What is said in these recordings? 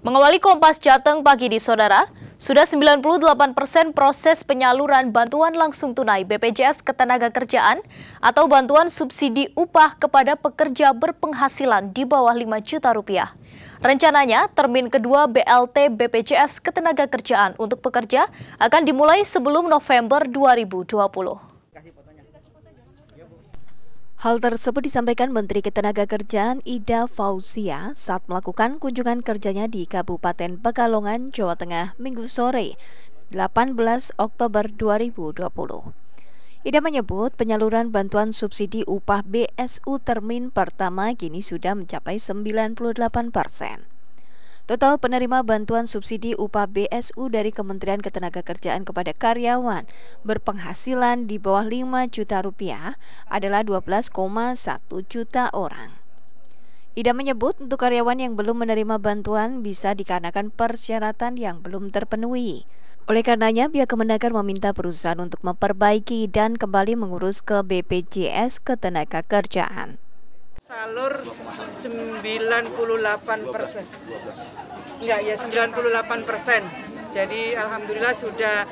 Mengawali Kompas Jateng pagi di Saudara, sudah 98 persen proses penyaluran bantuan langsung tunai BPJS Ketenagakerjaan atau bantuan subsidi upah kepada pekerja berpenghasilan di bawah 5 juta rupiah. Rencananya, termin kedua BLT BPJS Ketenagakerjaan untuk pekerja akan dimulai sebelum November 2020. Hal tersebut disampaikan Menteri Ketenagakerjaan Ida Fauzia saat melakukan kunjungan kerjanya di Kabupaten Pekalongan, Jawa Tengah, Minggu sore, 18 Oktober 2020. Ida menyebut penyaluran bantuan subsidi upah BSU termin pertama kini sudah mencapai 98 persen. Total penerima bantuan subsidi upah BSU dari Kementerian Ketenagakerjaan kepada karyawan berpenghasilan di bawah 5 juta rupiah adalah 12,1 juta orang. Ida menyebut untuk karyawan yang belum menerima bantuan bisa dikarenakan persyaratan yang belum terpenuhi. Oleh karenanya, pihak Kemenaker meminta perusahaan untuk memperbaiki dan kembali mengurus ke BPJS Ketenagakerjaan salur 98 persen. Enggak, ya 98 persen. Jadi alhamdulillah sudah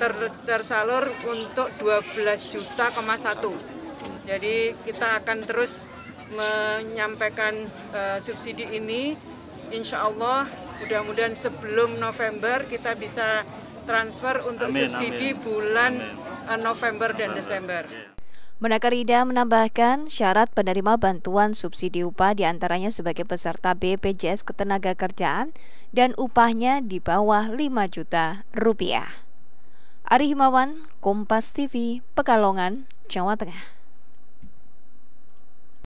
ter, tersalur untuk 12 juta koma satu. Jadi kita akan terus menyampaikan uh, subsidi ini. Insya Allah mudah-mudahan sebelum November kita bisa transfer untuk amin, subsidi amin. bulan amin. Eh, November dan Desember. Iya. Menakarida menambahkan syarat penerima bantuan subsidi upah diantaranya sebagai peserta BPJS ketenaga kerjaan dan upahnya di bawah 5 juta rupiah. Ari Himawan, Kompas TV, Pekalongan, Jawa Tengah.